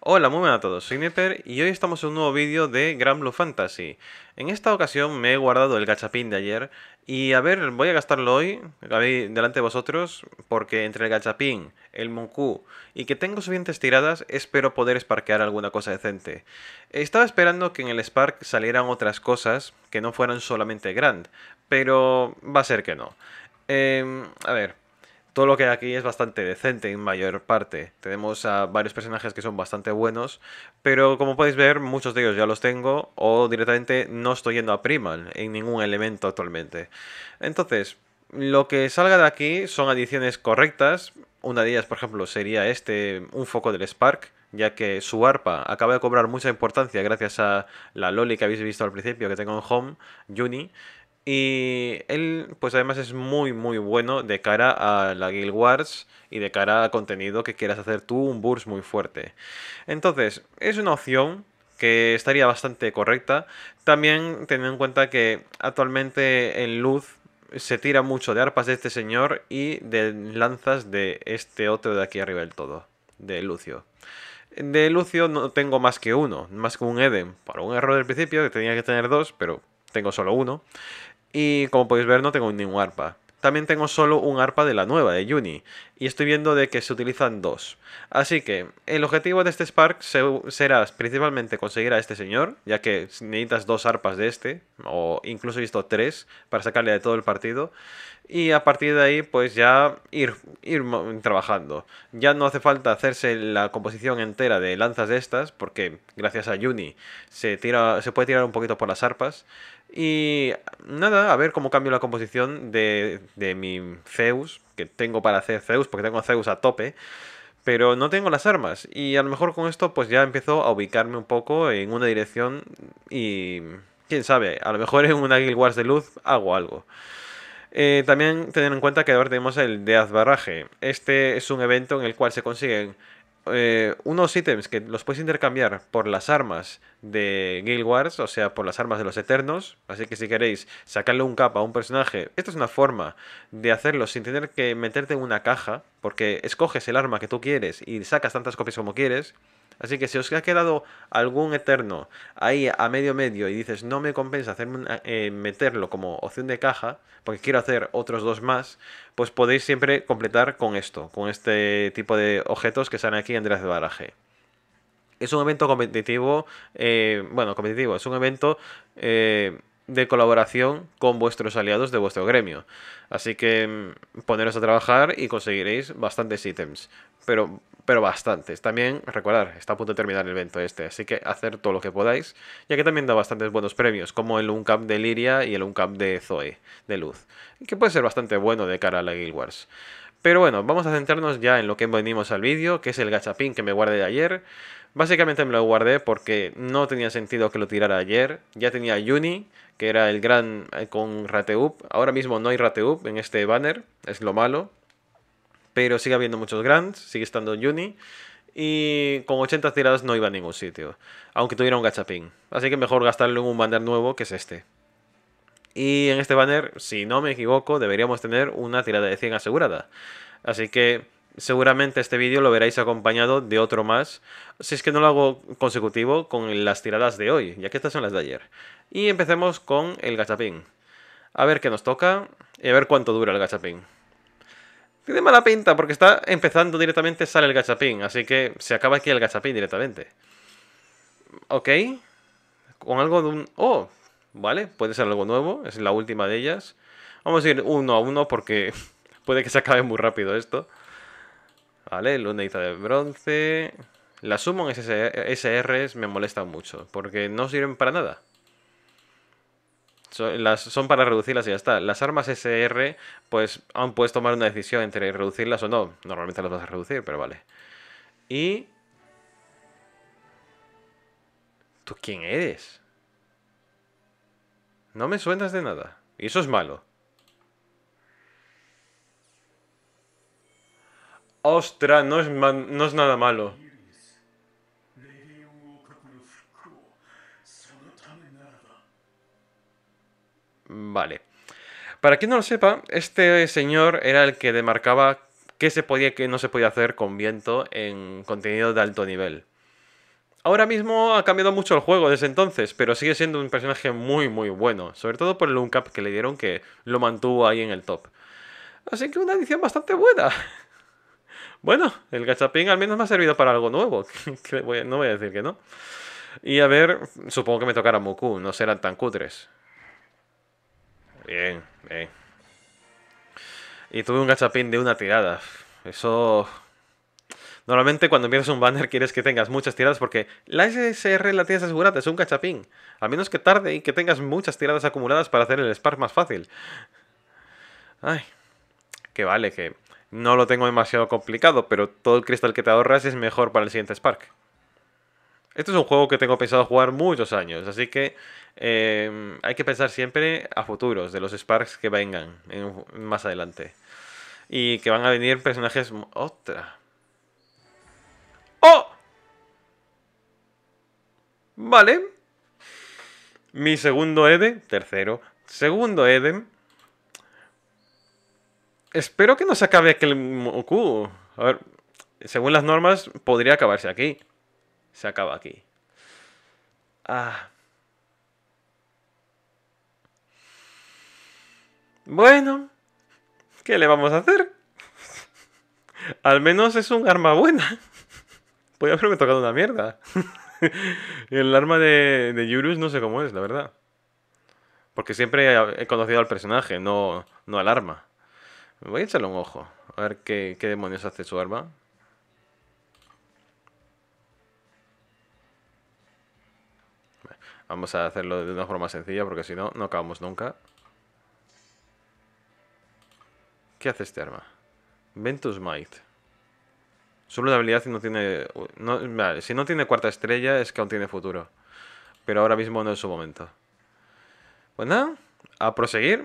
Hola, muy buenas a todos, soy y hoy estamos en un nuevo vídeo de Grand Blue Fantasy. En esta ocasión me he guardado el gachapín de ayer y a ver, voy a gastarlo hoy, delante de vosotros, porque entre el gachapín, el Monku y que tengo suficientes tiradas, espero poder sparkear alguna cosa decente. Estaba esperando que en el spark salieran otras cosas que no fueran solamente Grand, pero va a ser que no. Em, a ver, todo lo que hay aquí es bastante decente en mayor parte. Tenemos a varios personajes que son bastante buenos, pero como podéis ver, muchos de ellos ya los tengo o directamente no estoy yendo a Primal en ningún elemento actualmente. Entonces, lo que salga de aquí son adiciones correctas. Una de ellas, por ejemplo, sería este, un foco del Spark, ya que su arpa acaba de cobrar mucha importancia gracias a la Loli que habéis visto al principio que tengo en Home, Juni, y él, pues además es muy, muy bueno de cara a la Guild Wars y de cara a contenido que quieras hacer tú, un burst muy fuerte. Entonces, es una opción que estaría bastante correcta. También teniendo en cuenta que actualmente en Luz se tira mucho de arpas de este señor y de lanzas de este otro de aquí arriba del todo, de Lucio. De Lucio no tengo más que uno, más que un Eden. Por un error del principio, que tenía que tener dos, pero tengo solo uno. Y como podéis ver no tengo ningún arpa. También tengo solo un arpa de la nueva, de Juni, y estoy viendo de que se utilizan dos. Así que el objetivo de este Spark será principalmente conseguir a este señor, ya que necesitas dos arpas de este, o incluso he visto tres, para sacarle de todo el partido. Y a partir de ahí, pues ya ir, ir trabajando. Ya no hace falta hacerse la composición entera de lanzas de estas, porque gracias a Juni se, tira, se puede tirar un poquito por las arpas. Y nada, a ver cómo cambio la composición de, de mi Zeus, que tengo para hacer Zeus, porque tengo Zeus a tope pero no tengo las armas y a lo mejor con esto pues ya empiezo a ubicarme un poco en una dirección y quién sabe, a lo mejor en un Guild Wars de luz hago algo. Eh, también tener en cuenta que ahora tenemos el de Azbarraje. Este es un evento en el cual se consiguen eh, unos ítems que los puedes intercambiar por las armas de Guild Wars, o sea, por las armas de los Eternos. Así que si queréis sacarle un capa a un personaje, esta es una forma de hacerlo sin tener que meterte en una caja, porque escoges el arma que tú quieres y sacas tantas copias como quieres. Así que si os ha quedado algún eterno ahí a medio medio y dices no me compensa eh, meterlo como opción de caja porque quiero hacer otros dos más, pues podéis siempre completar con esto, con este tipo de objetos que salen aquí en el de Baraje. Es un evento competitivo, eh, bueno, competitivo, es un evento eh, de colaboración con vuestros aliados de vuestro gremio. Así que mm, poneros a trabajar y conseguiréis bastantes ítems. Pero pero bastantes. También, recordar, está a punto de terminar el evento este, así que hacer todo lo que podáis, ya que también da bastantes buenos premios, como el Uncap de Liria y el Uncap de Zoe, de Luz, que puede ser bastante bueno de cara a la Guild Wars. Pero bueno, vamos a centrarnos ya en lo que venimos al vídeo, que es el gachapín que me guardé de ayer. Básicamente me lo guardé porque no tenía sentido que lo tirara ayer. Ya tenía Yuni, que era el gran eh, con Rateup. Ahora mismo no hay Rateup en este banner, es lo malo pero sigue habiendo muchos grants, sigue estando en Uni. Y con 80 tiradas no iba a ningún sitio, aunque tuviera un gachapín. Así que mejor gastarlo en un banner nuevo que es este. Y en este banner, si no me equivoco, deberíamos tener una tirada de 100 asegurada. Así que seguramente este vídeo lo veréis acompañado de otro más, si es que no lo hago consecutivo con las tiradas de hoy, ya que estas son las de ayer. Y empecemos con el gachapín. A ver qué nos toca y a ver cuánto dura el gachapín. Tiene mala pinta porque está empezando directamente, sale el gachapín. Así que se acaba aquí el gachapín directamente. Ok. Con algo de un... Oh, vale, puede ser algo nuevo. Es la última de ellas. Vamos a ir uno a uno porque puede que se acabe muy rápido esto. Vale, lunadita de bronce. Las en SR, SRs me molestan mucho porque no sirven para nada. Son, las, son para reducirlas y ya está. Las armas SR, pues aún puedes tomar una decisión entre reducirlas o no. Normalmente las vas a reducir, pero vale. Y... ¿Tú quién eres? No me suenas de nada. Y eso es malo. Ostras, no es, no es nada malo. Vale. Para quien no lo sepa, este señor era el que demarcaba qué se podía y qué no se podía hacer con viento en contenido de alto nivel. Ahora mismo ha cambiado mucho el juego desde entonces, pero sigue siendo un personaje muy muy bueno, sobre todo por el uncap que le dieron que lo mantuvo ahí en el top. Así que una edición bastante buena. Bueno, el gachapín al menos me ha servido para algo nuevo, no voy a decir que no. Y a ver, supongo que me tocará Muku, no serán tan cutres. Bien, bien. Y tuve un gachapín de una tirada. Eso... Normalmente cuando empiezas un banner quieres que tengas muchas tiradas porque la SSR la tienes asegurada, es un cachapín. A menos que tarde y que tengas muchas tiradas acumuladas para hacer el spark más fácil. Ay, que vale, que no lo tengo demasiado complicado, pero todo el cristal que te ahorras es mejor para el siguiente spark. Este es un juego que tengo pensado jugar muchos años, así que em, hay que pensar siempre a futuros, de los Sparks que vengan más adelante. Y que van a venir personajes... ¡Otra! ¡Oh! Vale. Mi segundo Eden, tercero, segundo Eden. Espero que no se acabe aquel Moku. A ver, según las normas, podría acabarse aquí se acaba aquí. Ah. Bueno, ¿qué le vamos a hacer? Al menos es un arma buena. Podría haberme tocado una mierda. El arma de, Yurus no sé cómo es, la verdad. Porque siempre he conocido al personaje, no, no al arma. Voy a echarle un ojo. A ver qué demonios hace su arma. Vamos a hacerlo de una forma sencilla porque si no, no acabamos nunca. ¿Qué hace este arma? Ventus Might. Solo una habilidad y no tiene... si no tiene cuarta estrella es que aún tiene futuro. Pero ahora mismo no es su momento. Bueno, pues a proseguir.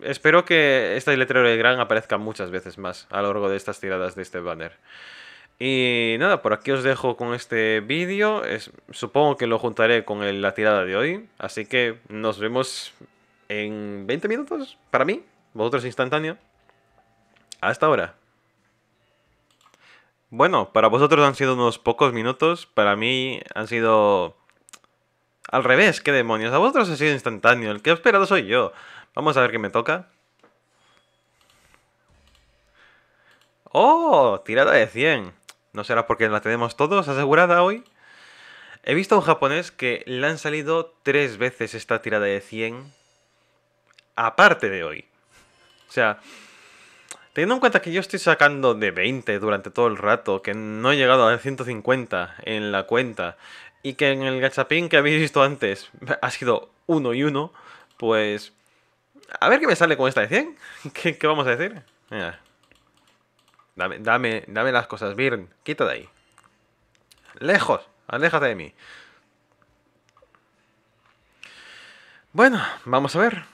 Espero que esta letra de Gran aparezca muchas veces más a lo largo de estas tiradas de este banner. Y nada, por aquí os dejo con este vídeo. supongo que lo juntaré con la tirada de hoy. Así que nos vemos en 20 minutos, para mí. Vosotros instantáneo. esta hora Bueno, para vosotros han sido unos pocos minutos. Para mí han sido... Al revés, qué demonios. A vosotros ha sido instantáneo. El que ha esperado soy yo. Vamos a ver qué me toca. ¡Oh! Tirada de 100. No será porque la tenemos todos asegurada hoy. He visto a un japonés que le han salido tres veces esta tirada de 100 aparte de hoy. O sea, teniendo en cuenta que yo estoy sacando de 20 durante todo el rato, que no he llegado a 150 en la cuenta, y que en el gachapín que habéis visto antes ha sido 1 y 1, pues... A ver qué me sale con esta de 100. ¿Qué, vamos a decir? Mira. Dame, dame, dame las cosas, Birn. Quita de ahí. Lejos, aléjate de mí. Bueno, vamos a ver.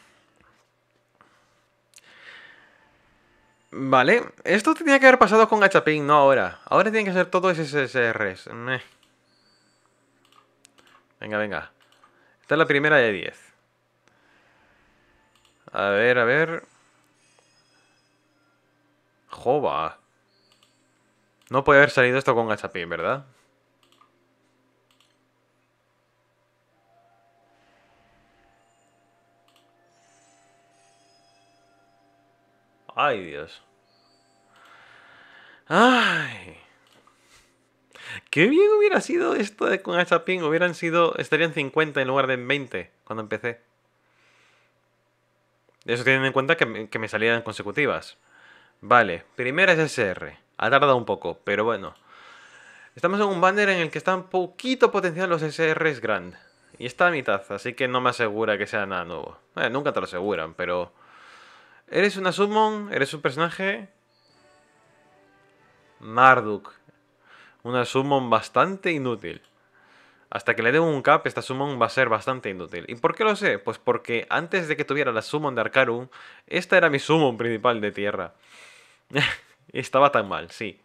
Vale, esto tenía que haber pasado con Gachapin, no ahora. Ahora tiene que ser todo SSRs. Meh. Venga, venga. Esta es la primera de 10. A ver, a ver. Jova. No puede haber salido esto con pin, ¿verdad? Ay, Dios. Ay. Qué bien hubiera sido esto de con pin, Hubieran sido. Estarían 50 en lugar de 20 cuando empecé. Eso teniendo en cuenta que, me salían consecutivas. Vale, primera SR. Ha tardado un poco, pero bueno. Estamos en un banner en el que están poquito potenciados los SRs Grand. Y está a mitad, así que no me asegura que sea nada nuevo. Eh, nunca te lo aseguran, pero... Eres una summon, eres un personaje... Marduk. Una summon bastante inútil. Hasta que le dé un cap, esta summon va a ser bastante inútil. ¿Y por qué lo sé? Pues porque antes de que tuviera la summon de Arcarum, esta era mi summon principal de tierra. Estaba tan mal, sí.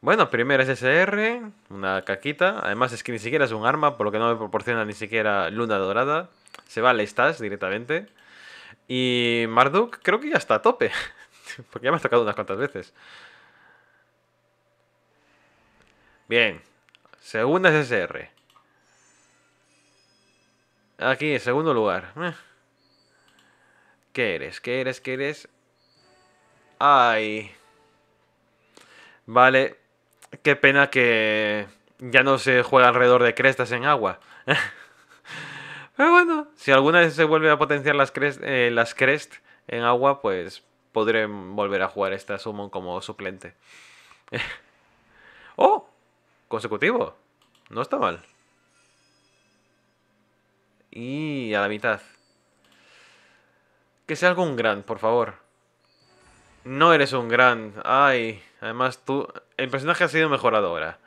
Bueno, primera SSR, una caquita. Además es que ni siquiera es un arma, por lo que no me proporciona ni siquiera luna dorada. Se va la Stas directamente. Y Marduk creo que ya está a tope. Porque ya me ha tocado unas cuantas veces. Bien. Segunda SSR. Aquí, en segundo lugar. Eh. ¿Qué eres? ¿Qué eres? ¿Qué eres? Ay. Vale. Qué pena que ya no se juega alrededor de crestas en agua. Pero bueno, si alguna vez se vuelve a potenciar eh, las crest, en agua, pues podré volver a jugar esta Summon como suplente. ¡Oh! Consecutivo. No está mal. Y a la mitad. Que sea algún gran, por favor no eres un gran. Ay, además tú. El personaje ha sido mejorado ahora.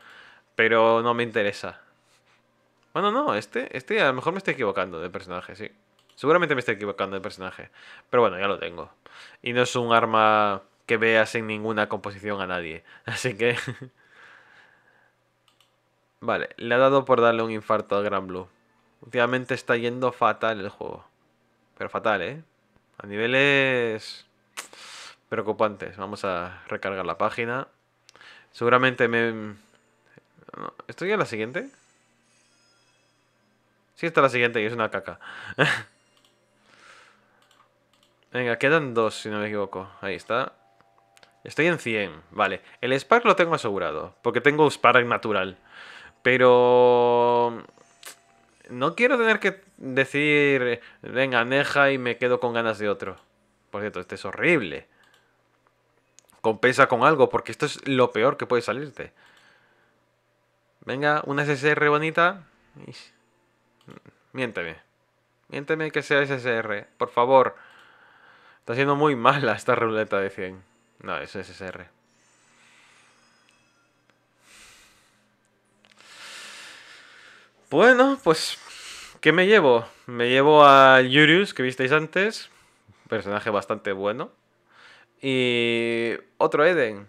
Pero no me interesa. Bueno, no, este, este a lo mejor me estoy equivocando de personaje, sí. Seguramente me estoy equivocando del personaje. Pero bueno, ya lo tengo. Y no es un arma que vea sin ninguna composición a nadie. Así que. vale, le ha dado por darle un infarto al Gran Blue. Últimamente está yendo fatal el juego. Pero fatal, ¿eh? A niveles preocupantes. Vamos a recargar la página. Seguramente me... ¿Estoy en la siguiente? Sí, está la siguiente y es una caca. Venga, quedan dos, si no me equivoco. Ahí está. Estoy en 100. Vale. El Spark lo tengo asegurado. Porque tengo Spark natural. Pero... No quiero tener que decir... Venga, neja y me quedo con ganas de otro. Por cierto, este es horrible. Compensa con algo, porque esto es lo peor que puede salirte. Venga, una SSR bonita. Miénteme. Miénteme que sea SSR, por favor. Está siendo muy mala esta ruleta de 100. No, es SSR. Bueno, pues... ¿Qué me llevo? Me llevo a Yurius, que visteis antes. Personaje bastante bueno. Y otro Eden.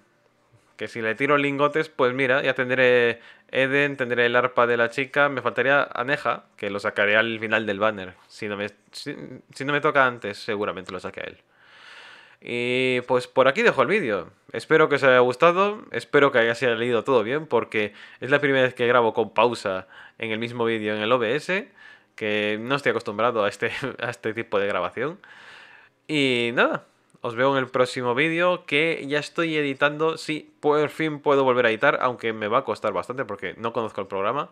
Que si le tiro lingotes, pues mira, ya tendré Eden, tendré el arpa de la chica. Me faltaría Aneja, que lo sacaré al final del banner. Si no me, si, no me toca antes, seguramente lo saque a él. Y pues por aquí dejo el vídeo. Espero que os haya gustado, espero que haya sido leído todo bien, porque es la primera vez que grabo con pausa en el mismo vídeo en el OBS, que no estoy acostumbrado a este, a este tipo de grabación. Y nada, os veo en el próximo vídeo que ya estoy editando. Sí, por fin puedo volver a editar, aunque me va a costar bastante porque no conozco el programa.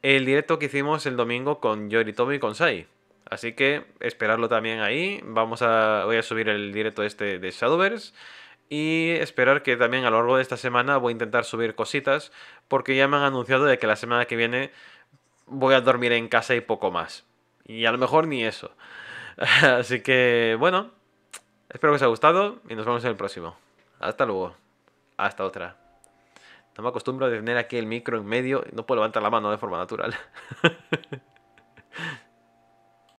El directo que hicimos el domingo con Tommy y con Sai. Así que esperarlo también ahí. Vamos a, voy a subir el directo este de Shadowverse. Y esperar que también a lo largo de esta semana voy a intentar subir cositas. Porque ya me han anunciado de que la semana que viene voy a dormir en casa y poco más. Y a lo mejor ni eso. Así que, bueno, Espero que os haya gustado y nos vemos en el próximo. Hasta luego. Hasta otra. No me acostumbro a tener aquí el micro en medio. No puedo levantar la mano de forma natural.